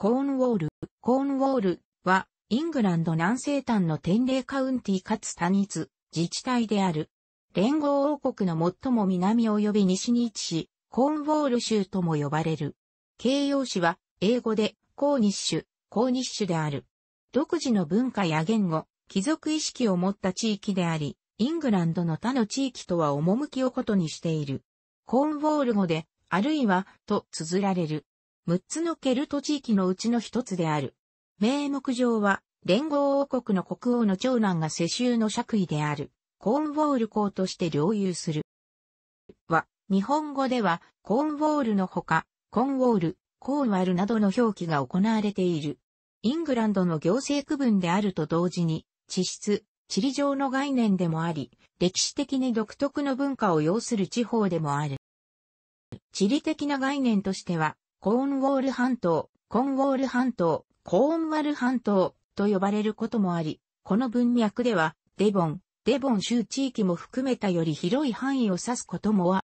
コーンウォール、コーンウォールは、イングランド南西端の天霊カウンティかつ単一、自治体である。連合王国の最も南及び西に位置し、コーンウォール州とも呼ばれる。形容詞は、英語で、コーニッシュ、コーニッシュである。独自の文化や言語、貴族意識を持った地域であり、イングランドの他の地域とは趣をことにしている。コーンウォール語で、あるいは、と綴られる。6つのケルト地域のうちの一つである。名目上は、連合王国の国王の長男が世襲の爵位である、コーンウォール公として領有する。は、日本語では、コーンウォールのほか、コンウォール、コーンワルなどの表記が行われている。イングランドの行政区分であると同時に、地質、地理上の概念でもあり、歴史的に独特の文化を要する地方でもある。地理的な概念としては、コーンウォール半島、コーンウォール半島、コーンワル半島と呼ばれることもあり、この文脈では、デボン、デボン州地域も含めたより広い範囲を指すこともは、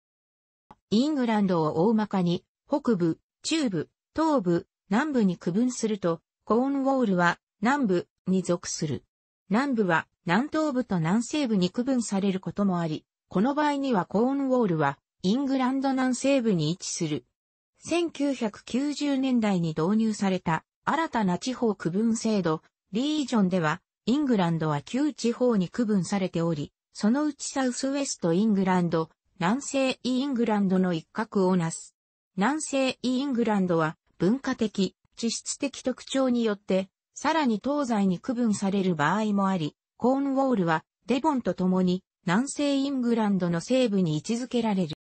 イングランドを大まかに、北部、中部、東部、南部に区分すると、コーンウォールは南部に属する。南部は南東部と南西部に区分されることもあり、この場合にはコーンウォールはイングランド南西部に位置する1990年代に導入された新たな地方区分制度、リージョンでは、イングランドは旧地方に区分されており、そのうちサウスウェストイングランド、南西イングランドの一角をなす。南西イングランドは文化的、地質的特徴によって、さらに東西に区分される場合もあり、コーンウォールはデボンと共に南西イングランドの西部に位置づけられる。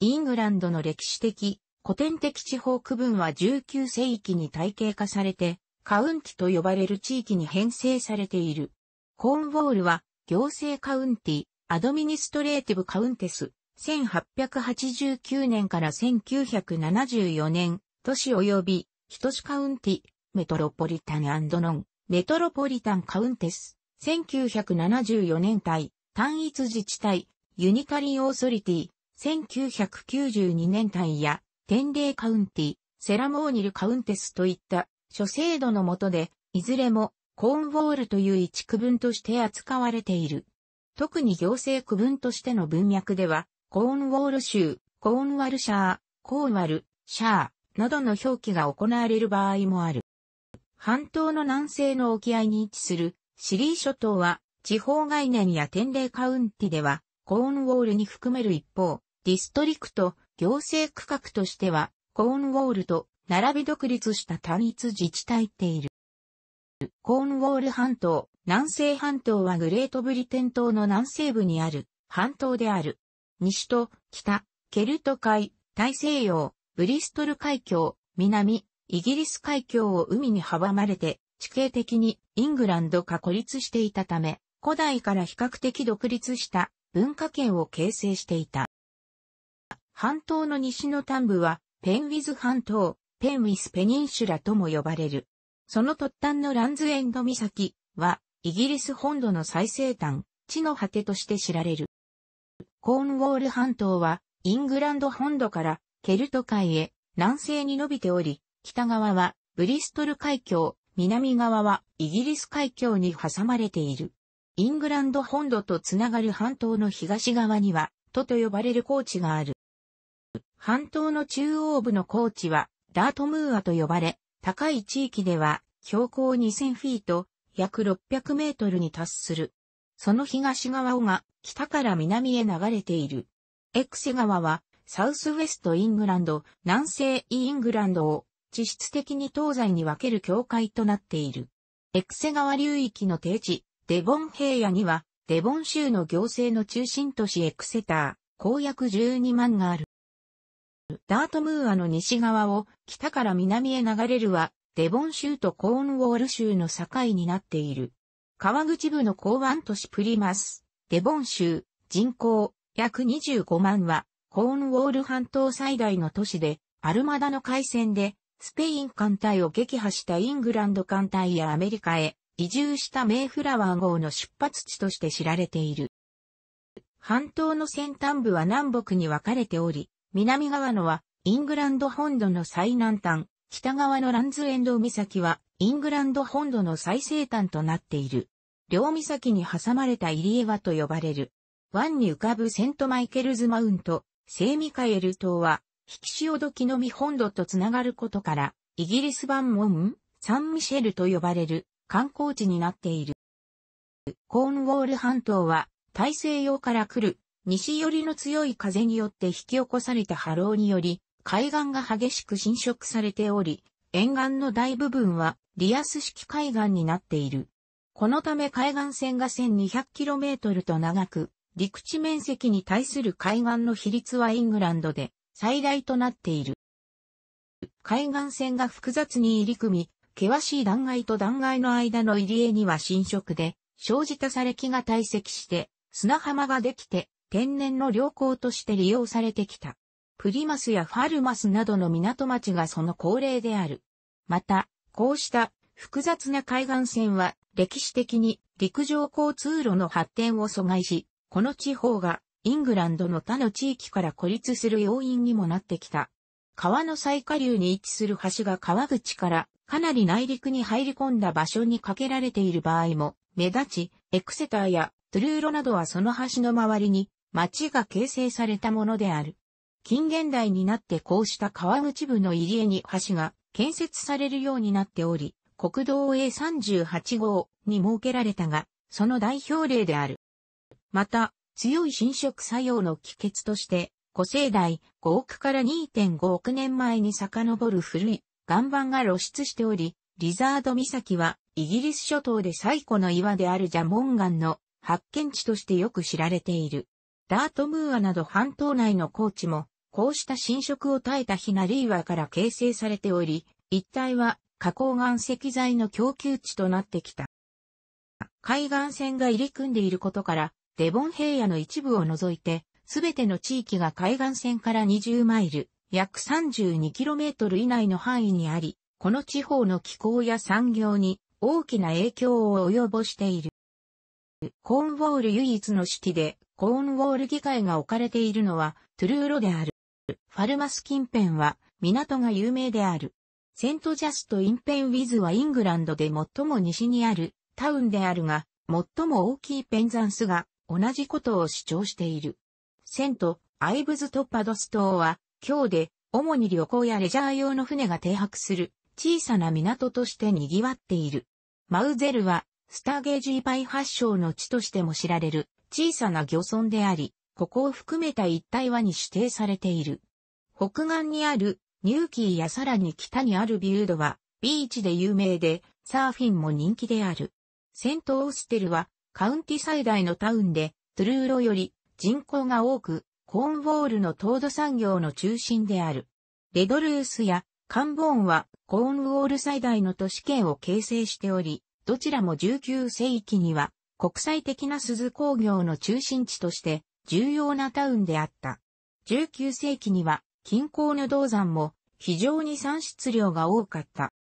イングランドの歴史的、古典的地方区分は19世紀に体系化されて、カウンティと呼ばれる地域に編成されている。コーンウォールは行政カウンティ、アドミニストレーティブカウンテス、1889年から1974年、都市及び、人市カウンティ、メトロポリタンノン、メトロポリタンカウンテス、1974年対、単一自治体、ユニタリーオーソリティ、1992年対や、天霊カウンティ、セラモーニルカウンテスといった諸制度の下で、いずれもコーンウォールという一区分として扱われている。特に行政区分としての文脈では、コーンウォール州、コーンワルシャー、コーンワル、シャーなどの表記が行われる場合もある。半島の南西の沖合に位置するシリー諸島は地方概念や天霊カウンティではコーンウォールに含める一方、ディストリクト、行政区画としては、コーンウォールと並び独立した単一自治体っている。コーンウォール半島、南西半島はグレートブリテン島の南西部にある半島である。西と北、ケルト海、大西洋、ブリストル海峡、南、イギリス海峡を海に阻まれて、地形的にイングランドが孤立していたため、古代から比較的独立した文化圏を形成していた。半島の西の端部は、ペンウィズ半島、ペンウィスペニンシュラとも呼ばれる。その突端のランズエンド岬は、イギリス本土の最西端、地の果てとして知られる。コーンウォール半島は、イングランド本土からケルト海へ南西に伸びており、北側はブリストル海峡、南側はイギリス海峡に挟まれている。イングランド本土とつながる半島の東側には、都と呼ばれる高地がある。半島の中央部の高地は、ダートムーアと呼ばれ、高い地域では、標高2000フィート、約600メートルに達する。その東側をが、北から南へ流れている。エクセ川は、サウスウェストイングランド、南西イングランドを、地質的に東西に分ける境界となっている。エクセ川流域の定地、デボン平野には、デボン州の行政の中心都市エクセター、公約12万がある。ダートムーアの西側を北から南へ流れるは、デボン州とコーンウォール州の境になっている。川口部の港湾都市プリマス、デボン州、人口約25万は、コーンウォール半島最大の都市で、アルマダの海戦で、スペイン艦隊を撃破したイングランド艦隊やアメリカへ移住したメイフラワー号の出発地として知られている。半島の先端部は南北に分かれており、南側のはイングランド本土の最南端、北側のランズエンド岬はイングランド本土の最西端となっている。両岬に挟まれた入江はと呼ばれる。湾に浮かぶセントマイケルズマウント、セイミカエル島は、引き潮時のみ本土とつながることから、イギリス版モン、サンミシェルと呼ばれる観光地になっている。コーンウォール半島は、大西洋から来る西寄りの強い風によって引き起こされた波浪により、海岸が激しく浸食されており、沿岸の大部分はリアス式海岸になっている。このため海岸線が 1200km と長く、陸地面積に対する海岸の比率はイングランドで最大となっている。海岸線が複雑に入り組み、険しい断崖と断崖の間の入り江には浸食で、生じた砂礫が堆積して、砂浜ができて、天然の良港として利用されてきた。プリマスやファルマスなどの港町がその恒例である。また、こうした複雑な海岸線は歴史的に陸上交通路の発展を阻害し、この地方がイングランドの他の地域から孤立する要因にもなってきた。川の最下流に位置する橋が川口からかなり内陸に入り込んだ場所に架けられている場合も目立ち、エクセターやトゥルーロなどはその橋の周りに町が形成されたものである。近現代になってこうした川口部の入江に橋が建設されるようになっており、国道 A38 号に設けられたが、その代表例である。また、強い侵食作用の帰結として、古生代5億から2.5億年前に遡る古い岩盤が露出しており、リザード岬はイギリス諸島で最古の岩であるジャモン岩の発見地としてよく知られている。ダートムーアなど半島内の高地も、こうした侵食を耐えたヒナリーワから形成されており、一帯は花崗岩石材の供給地となってきた。海岸線が入り組んでいることから、デボン平野の一部を除いて、すべての地域が海岸線から20マイル、約 32km 以内の範囲にあり、この地方の気候や産業に大きな影響を及ぼしている。コーンウォール唯一のシティでコーンウォール議会が置かれているのはトゥルーロである。ファルマス近辺は港が有名である。セントジャスト・インペン・ウィズはイングランドで最も西にあるタウンであるが、最も大きいペンザンスが同じことを主張している。セント・アイブズトッパドス島は、今日で主に旅行やレジャー用の船が停泊する小さな港として賑わっている。マウゼルはスターゲージーパイ発祥の地としても知られる小さな漁村であり、ここを含めた一帯はに指定されている。北岸にあるニューキーやさらに北にあるビュードはビーチで有名でサーフィンも人気である。セントオーステルはカウンティ最大のタウンでトゥルーロより人口が多くコーンウォールの糖土産業の中心である。レドルースやカンボーンはコーンウォール最大の都市圏を形成しており、どちらも19世紀には国際的な鈴工業の中心地として重要なタウンであった。19世紀には近郊の銅山も非常に産出量が多かった。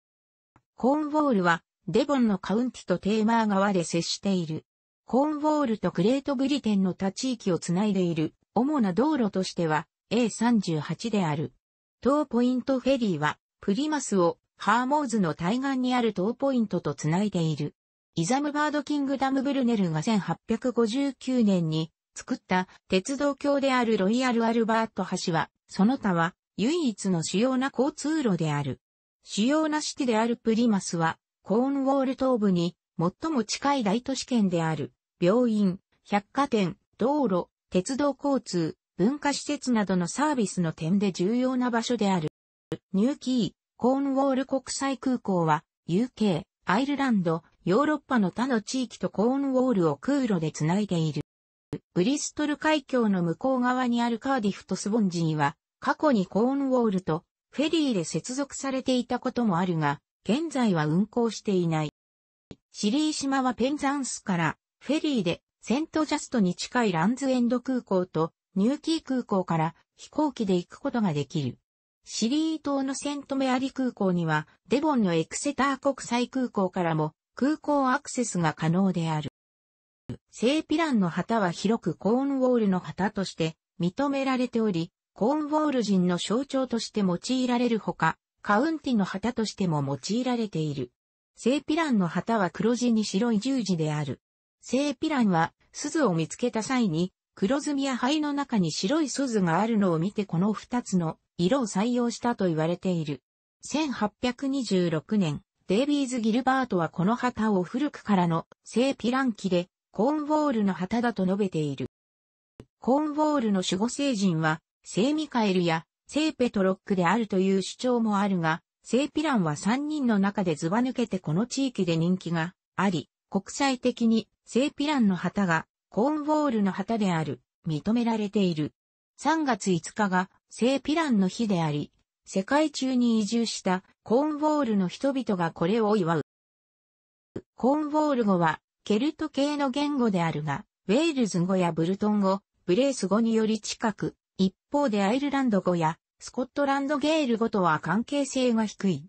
コーンウォールはデボンのカウンティとテーマー川で接している。コーンウォールとグレートブリテンの他地域をつないでいる主な道路としては A38 である。トーポイントフェリーはプリマスをハーモーズの対岸にあるトーポイントとつないでいる。イザムバードキングダムブルネルが1859年に作った鉄道橋であるロイヤルアルバート橋は、その他は唯一の主要な交通路である。主要な市であるプリマスは、コーンウォール東部に最も近い大都市圏である、病院、百貨店、道路、鉄道交通、文化施設などのサービスの点で重要な場所である。ニューキー、コーンウォール国際空港は、UK、アイルランド、ヨーロッパの他の地域とコーンウォールを空路でつないでいる。ブリストル海峡の向こう側にあるカーディフとスボンジーは、過去にコーンウォールとフェリーで接続されていたこともあるが、現在は運航していない。シリー島はペンザンスからフェリーでセントジャストに近いランズエンド空港とニューキー空港から飛行機で行くことができる。シリー島のセントメアリ空港にはデボンのエクセター国際空港からも空港アクセスが可能である。聖ピランの旗は広くコーンウォールの旗として認められており、コーンウォール人の象徴として用いられるほか、カウンティの旗としても用いられている。聖ピランの旗は黒地に白い十字である。聖ピランは鈴を見つけた際に、黒ずみや灰の中に白い鈴があるのを見てこの二つの色を採用したと言われている。1826年、デイビーズ・ギルバートはこの旗を古くからの聖ピランキでコーンウォールの旗だと述べている。コーンウォールの守護聖人は聖ミカエルや聖ペトロックであるという主張もあるが、聖ピランは3人の中でずば抜けてこの地域で人気があり、国際的に聖ピランの旗がコーンウォールの旗である、認められている。3月5日が聖ピランの日であり、世界中に移住したコーンウォールの人々がこれを祝う。コーンウォール語はケルト系の言語であるが、ウェールズ語やブルトン語、ブレース語により近く、一方でアイルランド語やスコットランドゲール語とは関係性が低い。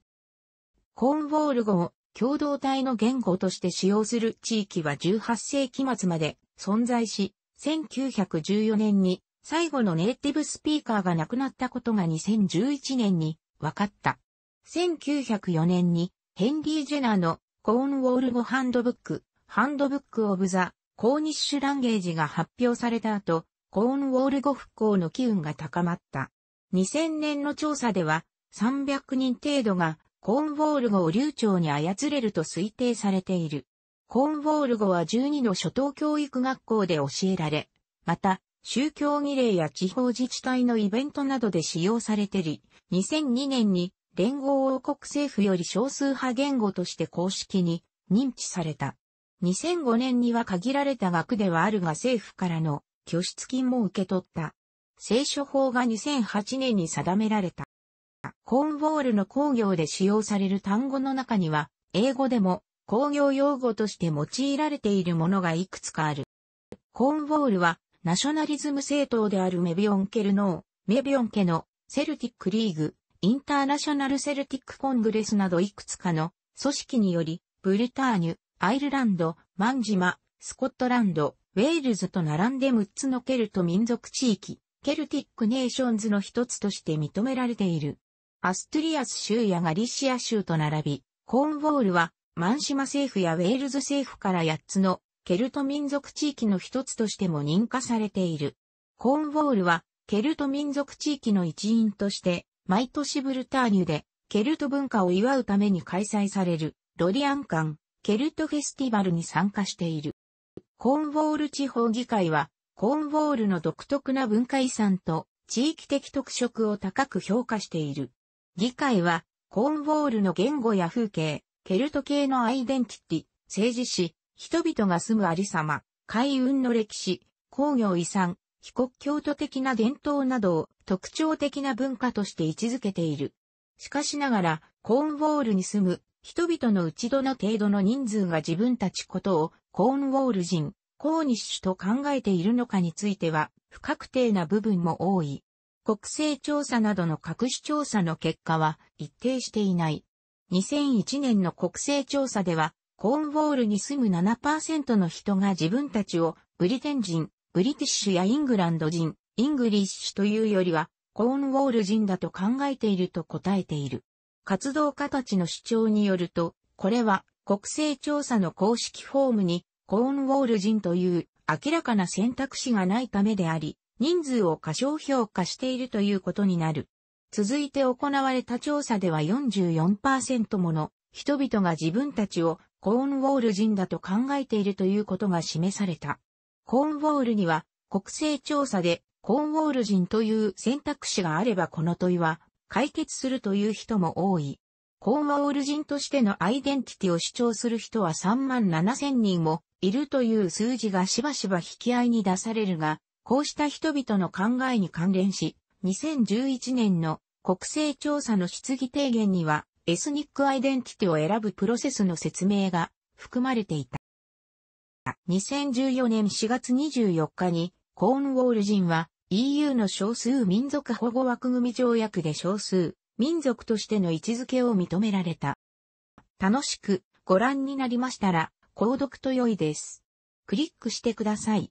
コーンウォール語を共同体の言語として使用する地域は18世紀末まで存在し、1914年に最後のネイティブスピーカーが亡くなったことが2011年に分かった。1904年にヘンリー・ジェナーのコーンウォール語ハンドブック、ハンドブック・オブ・ザ・コーニッシュ・ランゲージが発表された後、コーンウォール語復興の機運が高まった。2000年の調査では300人程度がコーンウォール語を流暢に操れると推定されている。コーンウォール語は12の初等教育学校で教えられ、また宗教儀礼や地方自治体のイベントなどで使用されてり、2002年に連合王国政府より少数派言語として公式に認知された。2005年には限られた額ではあるが政府からの拠出金も受け取った。聖書法が2008年に定められた。コーンウォールの工業で使用される単語の中には、英語でも工業用語として用いられているものがいくつかある。コーンウォールはナショナリズム政党であるメビオンケルノー、メビオン家のセルティックリーグ、インターナショナルセルティックコングレスなどいくつかの組織により、ブルターニュ、アイルランド、マンジマ、スコットランド、ウェールズと並んで6つのケルト民族地域、ケルティックネーションズの一つとして認められている。アストゥリアス州やガリシア州と並び、コーンウォールはマンシマ政府やウェールズ政府から8つのケルト民族地域の一つとしても認可されている。コーンウォールは、ケルト民族地域の一員として、毎年ブルターニュで、ケルト文化を祝うために開催される、ロリアン館、ケルトフェスティバルに参加している。コーンウォール地方議会は、コーンウォールの独特な文化遺産と、地域的特色を高く評価している。議会は、コーンウォールの言語や風景、ケルト系のアイデンティティ、政治史、人々が住むありさま、海運の歴史、工業遺産、非国教徒的な伝統などを特徴的な文化として位置づけている。しかしながら、コーンウォールに住む人々のうちどの程度の人数が自分たちことをコーンウォール人、コーニッシュと考えているのかについては不確定な部分も多い。国勢調査などの各種調査の結果は一定していない。2001年の国勢調査ではコーンウォールに住む7%の人が自分たちをブリテン人、ブリティッシュやイングランド人、イングリッシュというよりは、コーンウォール人だと考えていると答えている。活動家たちの主張によると、これは国勢調査の公式フォームにコーンウォール人という明らかな選択肢がないためであり、人数を過小評価しているということになる。続いて行われた調査では44%もの人々が自分たちをコーンウォール人だと考えているということが示された。コーンウォールには国勢調査でコーンウォール人という選択肢があればこの問いは解決するという人も多い。コーンウォール人としてのアイデンティティを主張する人は3万7千人もいるという数字がしばしば引き合いに出されるが、こうした人々の考えに関連し、2011年の国勢調査の質疑提言には、エスニックアイデンティティを選ぶプロセスの説明が含まれていた。2014年4月24日にコーンウォール人は EU の少数民族保護枠組条約で少数民族としての位置づけを認められた。楽しくご覧になりましたら購読と良いです。クリックしてください。